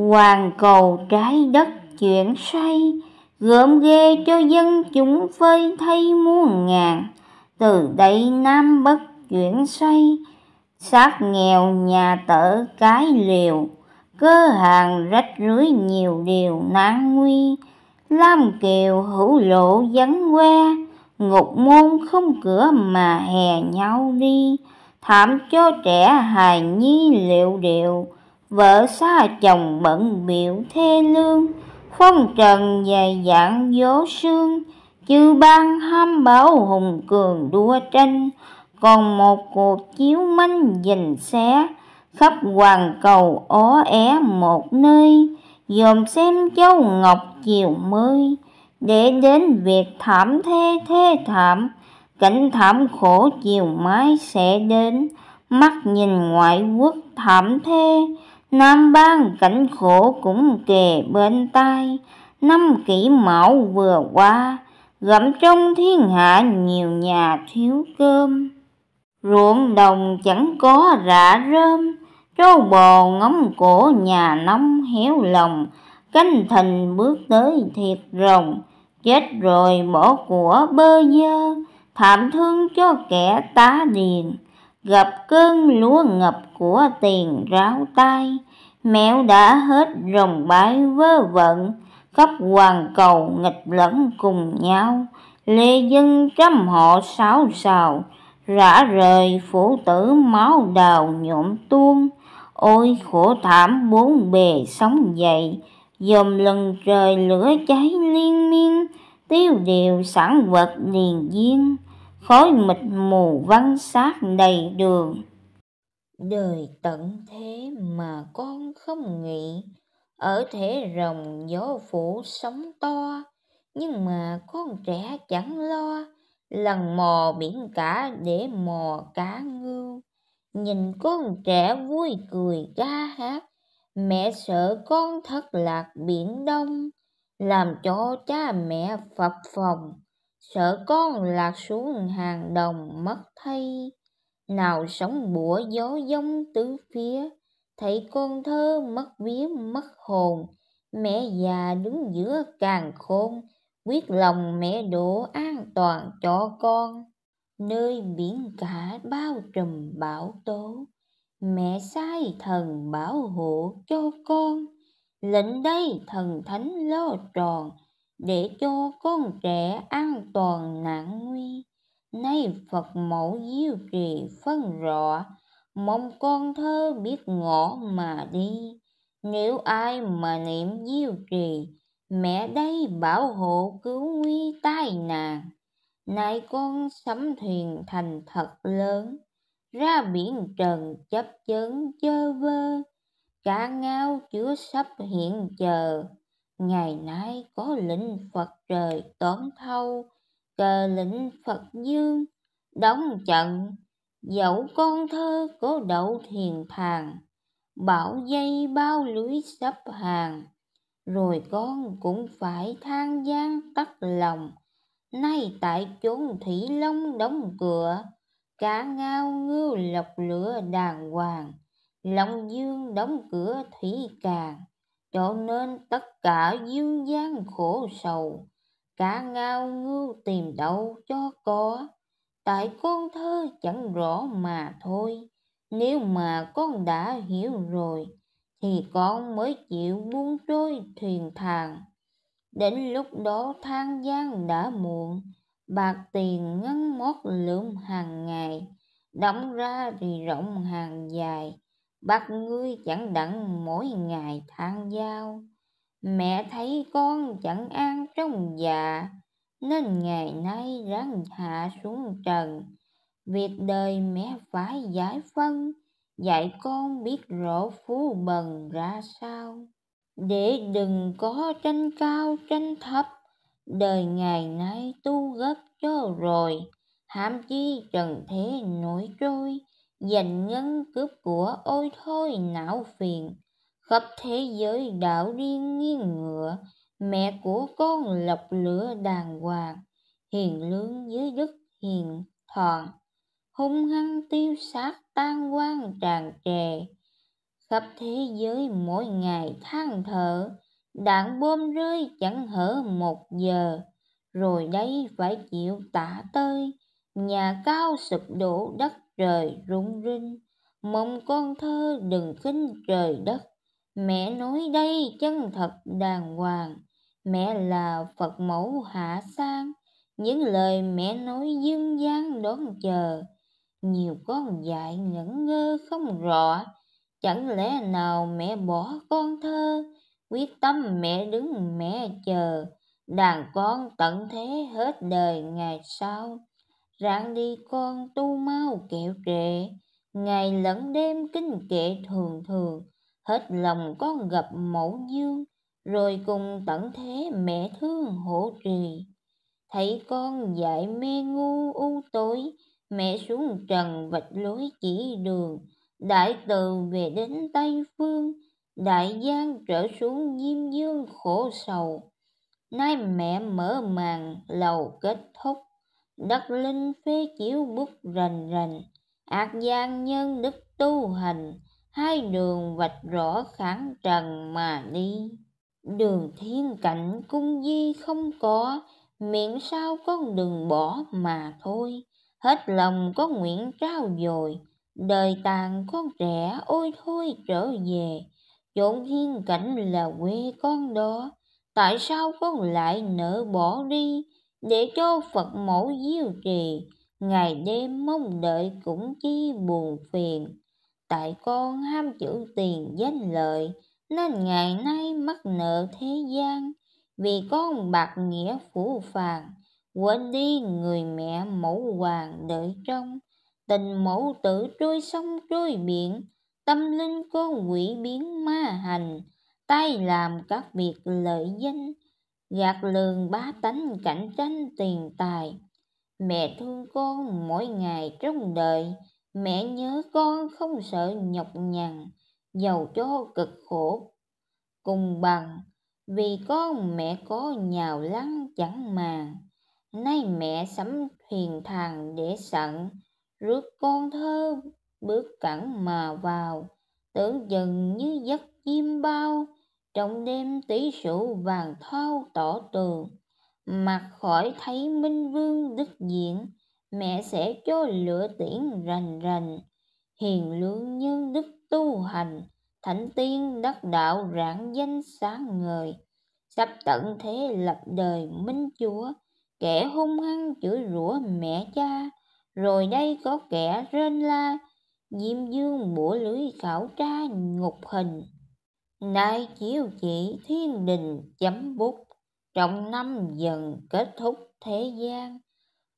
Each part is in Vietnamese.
Hoàng cầu trái đất chuyển xoay gớm ghê cho dân chúng phơi thay muôn ngàn. Từ đây Nam Bắc chuyển xoay sát nghèo nhà tở cái liều, cơ hàng rách rưới nhiều điều nan nguy. Lam kiều hữu lộ vắng que, ngục môn không cửa mà hè nhau đi, thảm cho trẻ hài nhi liệu điệu, vợ xa chồng bận biểu thê lương phong trần dày dạng vố xương chư ban ham bảo hùng cường đua tranh còn một cuộc chiếu manh giành xé khắp hoàng cầu ó é một nơi dòm xem châu ngọc chiều mới để đến việc thảm thê thê thảm cảnh thảm khổ chiều mai sẽ đến mắt nhìn ngoại quốc thảm thê Nam Bang cảnh khổ cũng kề bên tai, năm kỷ mão vừa qua, gặm trong thiên hạ nhiều nhà thiếu cơm. Ruộng đồng chẳng có rạ rơm, trâu bò ngóng cổ nhà nóng héo lòng, canh thành bước tới thiệt rồng, chết rồi bỏ của bơ dơ, thảm thương cho kẻ tá điền gặp cơn lúa ngập của tiền ráo tay mẹo đã hết rồng bái vớ vẩn khắp hoàn cầu nghịch lẫn cùng nhau lê dân trăm họ sáo sào, rã rời phủ tử máu đào nhộm tuôn ôi khổ thảm bốn bề sống dậy dòm lần trời lửa cháy liên miên tiêu điều sản vật điền duyên khói mịt mù vắng sát đầy đường. Đời tận thế mà con không nghĩ, ở thể rồng gió phủ sóng to, nhưng mà con trẻ chẳng lo, lần mò biển cả để mò cá ngưu. Nhìn con trẻ vui cười ca hát, mẹ sợ con thất lạc biển đông, làm cho cha mẹ phập phòng Sợ con lạc xuống hàng đồng mất thay Nào sóng bủa gió giông tứ phía Thấy con thơ mất vía mất hồn Mẹ già đứng giữa càng khôn Quyết lòng mẹ đổ an toàn cho con Nơi biển cả bao trùm bão tố Mẹ sai thần bảo hộ cho con Lệnh đây thần thánh lo tròn để cho con trẻ an toàn nạn nguy nay phật mẫu diêu trì phân rõ mong con thơ biết ngõ mà đi nếu ai mà niệm diêu trì mẹ đây bảo hộ cứu nguy tai nạn nay con sắm thuyền thành thật lớn ra biển trần chấp chấn chơ vơ cả ngao chứa sắp hiện chờ ngày nay có lĩnh Phật trời tóm thâu, cờ lĩnh Phật dương, đóng trận, dẫu con thơ có đậu thiền thàng, bảo dây bao lưới sắp hàng, rồi con cũng phải than gian tắt lòng, nay tại chốn thủy long đóng cửa, cá ngao ngưu lọc lửa đàng hoàng, long dương đóng cửa thủy càng cho nên tất cả dương gian khổ sầu cả ngao ngưu tìm đâu cho có tại con thơ chẳng rõ mà thôi nếu mà con đã hiểu rồi thì con mới chịu buông trôi thuyền thàng đến lúc đó than gian đã muộn bạc tiền ngân mót lượm hàng ngày đóng ra thì rộng hàng dài Bắt ngươi chẳng đặng mỗi ngày than giao Mẹ thấy con chẳng an trong già dạ, Nên ngày nay ráng hạ xuống trần Việc đời mẹ phải giải phân Dạy con biết rõ phú bần ra sao Để đừng có tranh cao tranh thấp Đời ngày nay tu gấp cho rồi Hàm chi trần thế nổi trôi dành ngân cướp của ôi thôi não phiền khắp thế giới đảo điên nghiêng ngựa mẹ của con lọc lửa đàng hoàng hiền lương dưới đất hiền thoảng hung hăng tiêu sát tan quan tràn trề khắp thế giới mỗi ngày than thở đạn bom rơi chẳng hở một giờ rồi đây phải chịu tả tơi nhà cao sụp đổ đất trời rung rinh mong con thơ đừng khinh trời đất mẹ nói đây chân thật đàng hoàng mẹ là phật mẫu hạ sang những lời mẹ nói dương gian đón chờ nhiều con dại ngẩn ngơ không rõ chẳng lẽ nào mẹ bỏ con thơ quyết tâm mẹ đứng mẹ chờ đàn con tận thế hết đời ngày sau rạng đi con tu mau kẹo trệ ngày lẫn đêm kinh kệ thường thường hết lòng con gặp mẫu dương rồi cùng tận thế mẹ thương hộ trì thấy con dạy mê ngu u tối mẹ xuống trần vạch lối chỉ đường đại từ về đến tây phương đại giang trở xuống diêm dương khổ sầu nay mẹ mở màn lầu kết thúc đất linh phế chiếu bút rành rành ác gian nhân đức tu hành hai đường vạch rõ kháng trần mà đi đường thiên cảnh cung di không có miệng sao con đừng bỏ mà thôi hết lòng có nguyện trao dồi đời tàn con trẻ ôi thôi trở về chốn thiên cảnh là quê con đó tại sao con lại nỡ bỏ đi để cho Phật mẫu diêu trì, ngày đêm mong đợi cũng chi buồn phiền. Tại con ham chữ tiền danh lợi, nên ngày nay mắc nợ thế gian, vì con bạc nghĩa phủ phàng, quên đi người mẹ mẫu hoàng đợi trong, tình mẫu tử trôi sông trôi biển, tâm linh con quỷ biến ma hành, tay làm các việc lợi danh, gạt lường bá tánh cạnh tranh tiền tài mẹ thương con mỗi ngày trong đời mẹ nhớ con không sợ nhọc nhằn giàu cho cực khổ cùng bằng vì con mẹ có nhào lắng chẳng màng nay mẹ sắm thuyền thàng để sẵn rước con thơ bước cẳng mà vào tưởng dần như giấc chim bao trong đêm tí sủ vàng thao tỏ tường mặt khỏi thấy minh vương đức diện mẹ sẽ cho lửa tiễn rành rành hiền lương nhân đức tu hành thánh tiên đắc đạo rạng danh sáng ngời sắp tận thế lập đời minh chúa kẻ hung hăng chửi rủa mẹ cha rồi đây có kẻ rên la diêm dương bủa lưới khảo tra ngục hình nay chiếu chỉ thiên đình chấm bút trong năm dần kết thúc thế gian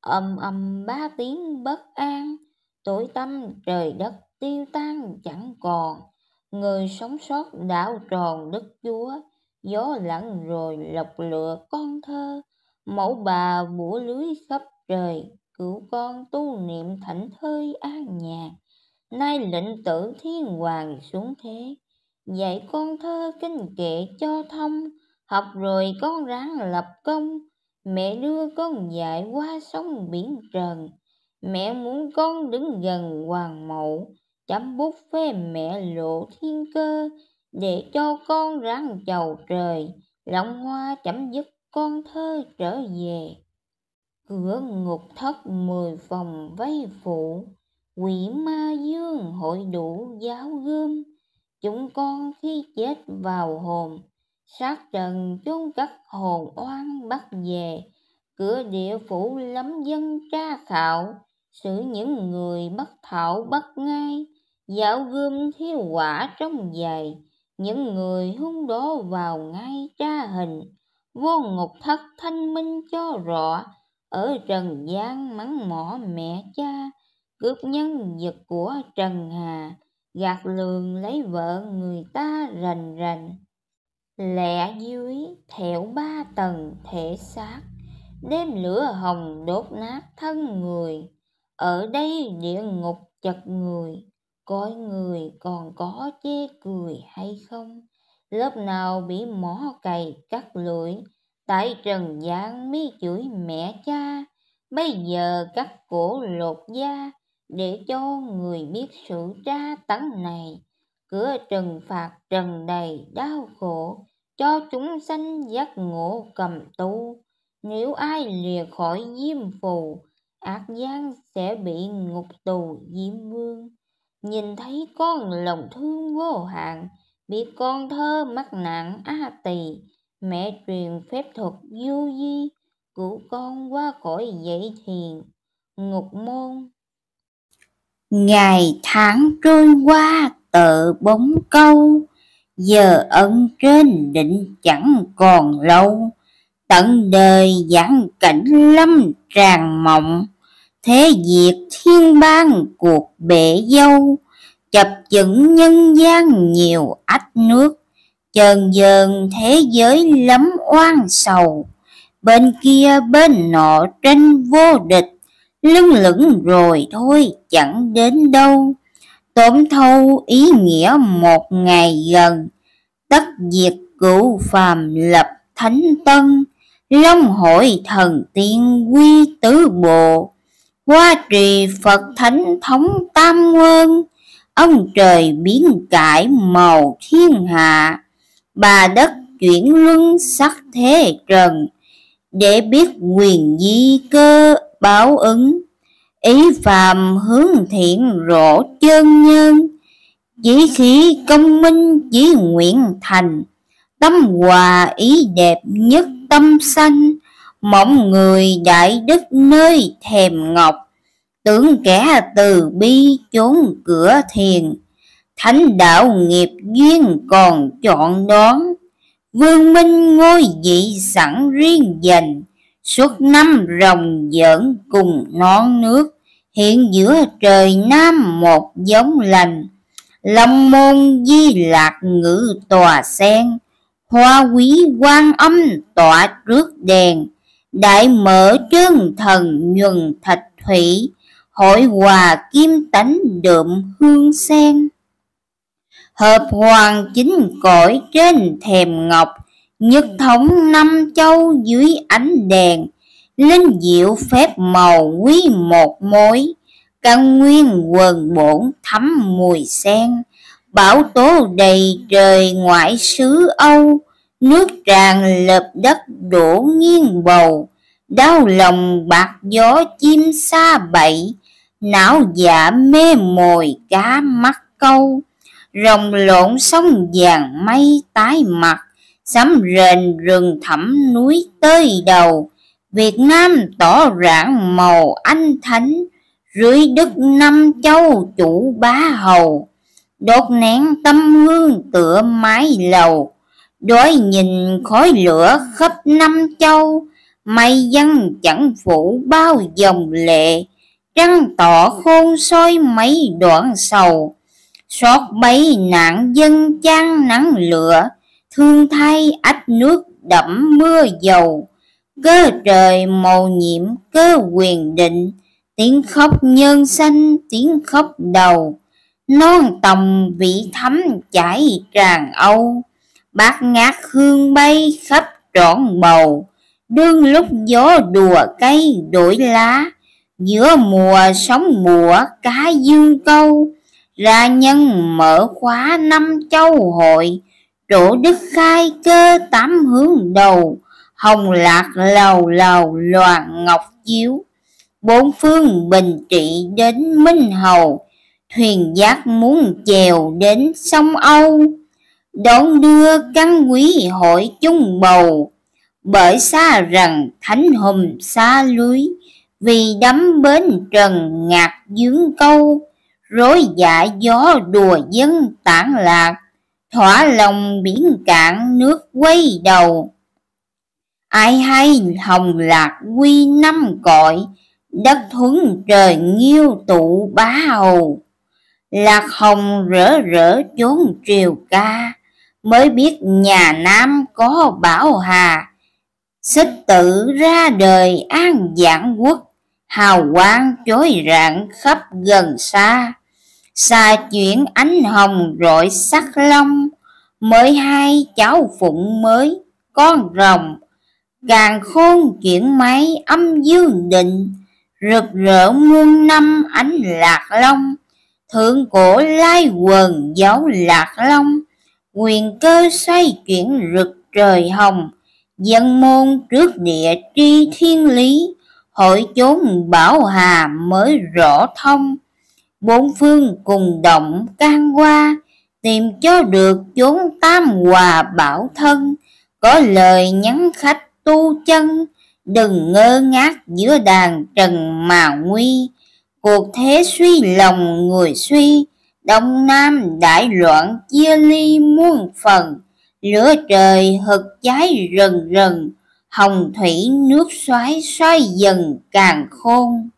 âm âm ba tiếng bất an tối tâm trời đất tiêu tan chẳng còn người sống sót đảo tròn đức chúa gió lặng rồi lọc lựa con thơ mẫu bà bủa lưới khắp trời cửu con tu niệm thảnh thơi an nhàn nay lệnh tử thiên hoàng xuống thế dạy con thơ kinh kệ cho thông học rồi con ráng lập công mẹ đưa con dạy qua sông biển trần mẹ muốn con đứng gần hoàng mậu chấm bút phê mẹ lộ thiên cơ để cho con ráng chầu trời lòng hoa chấm dứt con thơ trở về cửa ngục thất mười phòng vây phụ quỷ ma dương hội đủ giáo gươm chúng con khi chết vào hồn sát trần chôn cất hồn oan bắt về cửa địa phủ lắm dân tra khảo xử những người bất thảo bất ngay dạo gươm thiếu quả trong giày những người hung đố vào ngay tra hình vô ngục thất thanh minh cho rõ ở trần gian mắng mỏ mẹ cha cướp nhân vật của trần hà gạt lường lấy vợ người ta rành rành lẹ dưới thẹo ba tầng thể xác đêm lửa hồng đốt nát thân người ở đây địa ngục chật người coi người còn có chê cười hay không lớp nào bị mỏ cày cắt lưỡi tại trần gian mi chửi mẹ cha bây giờ cắt cổ lột da để cho người biết sự tra tấn này cửa trừng phạt trần đầy đau khổ cho chúng sanh giác ngộ cầm tu nếu ai lìa khỏi diêm phù ác gian sẽ bị ngục tù diêm vương nhìn thấy con lòng thương vô hạn bị con thơ mắc nạn a tỳ mẹ truyền phép thuật du di cứu con qua khỏi dậy thiền ngục môn Ngày tháng trôi qua tự bóng câu, Giờ ân trên định chẳng còn lâu, Tận đời giảng cảnh lâm tràn mộng, Thế diệt thiên ban cuộc bể dâu, Chập chững nhân gian nhiều ách nước, Chờn dờn thế giới lắm oan sầu, Bên kia bên nọ tranh vô địch, lưng lửng rồi thôi chẳng đến đâu. Tóm thâu ý nghĩa một ngày gần, tất diệt cửu phàm lập thánh tân, long hội thần tiên quy tứ bộ, qua trì Phật thánh thống tam quân ông trời biến cải màu thiên hạ, bà đất chuyển luân sắc thế trần, để biết quyền di cơ báo ứng ý phàm hướng thiện rộ chân nhân chí khí công minh chí nguyện thành tâm hòa ý đẹp nhất tâm sanh mộng người đại đức nơi thèm ngọc tưởng kẻ từ bi chốn cửa thiền thánh đạo nghiệp duyên còn chọn đón vương minh ngôi vị sẵn riêng dành suốt năm rồng giỡn cùng non nước hiện giữa trời nam một giống lành long môn di lạc ngữ tòa sen hoa quý quan âm tỏa trước đèn đại mở trơn thần nhuần thạch thủy hội hòa kim tánh đượm hương sen hợp hoàng chính cõi trên thềm ngọc Nhật thống năm châu dưới ánh đèn, Linh diệu phép màu quý một mối, Căn nguyên quần bổn thấm mùi sen, Bảo tố đầy trời ngoại xứ Âu, Nước tràn lợp đất đổ nghiêng bầu, Đau lòng bạc gió chim xa bậy, Não dạ mê mồi cá mắt câu, Rồng lộn sông vàng mây tái mặt, sấm rền rừng thẳm núi tơi đầu Việt Nam tỏ rạng màu anh thánh rưới đức năm châu chủ bá hầu đốt nén tâm hương tựa mái lầu đói nhìn khói lửa khắp năm châu mây dân chẳng phủ bao dòng lệ trăng tỏ khôn soi mấy đoạn sầu xót bấy nạn dân chan nắng lửa thương thay ách nước đẫm mưa dầu cơ trời màu nhiễm cơ quyền định tiếng khóc nhân xanh tiếng khóc đầu non tòng vị thấm chảy tràn âu bát ngát hương bay khắp trọn bầu đương lúc gió đùa cây đổi lá giữa mùa sóng mùa cá dương câu ra nhân mở khóa năm châu hội Trụ đức khai kê tám hướng đầu, Hồng lạc lầu lầu loàn ngọc chiếu. Bốn phương bình trị đến Minh Hầu, Thuyền giác muốn chèo đến sông Âu. Đón đưa căn quý hội chung bầu, Bởi xa rằng thánh hùng xa lưới, Vì đắm bến trần ngạc dướng câu, Rối dạ gió đùa dân tản lạc, Thỏa lòng biển cạn nước quay đầu Ai hay hồng lạc quy năm cội Đất thuấn trời nghiêu tụ bá hầu Lạc hồng rỡ rỡ chốn triều ca Mới biết nhà Nam có bảo hà Xích tử ra đời an giảng quốc Hào quang chối rạng khắp gần xa xa chuyển ánh hồng rọi sắc long mới hai cháu phụng mới con rồng càng khôn chuyển máy âm dương định rực rỡ muôn năm ánh lạc long thượng cổ lai quần dấu lạc long quyền cơ xoay chuyển rực trời hồng dân môn trước địa tri thiên lý hội chốn bảo hà mới rõ thông bốn phương cùng động can qua, tìm cho được chốn tam hòa bảo thân, có lời nhắn khách tu chân, đừng ngơ ngác giữa đàn trần mà nguy. Cuộc thế suy lòng người suy, Đông Nam đại loạn chia ly muôn phần, Lửa trời hực cháy rần rần, Hồng thủy nước xoáy xoáy dần càng khôn.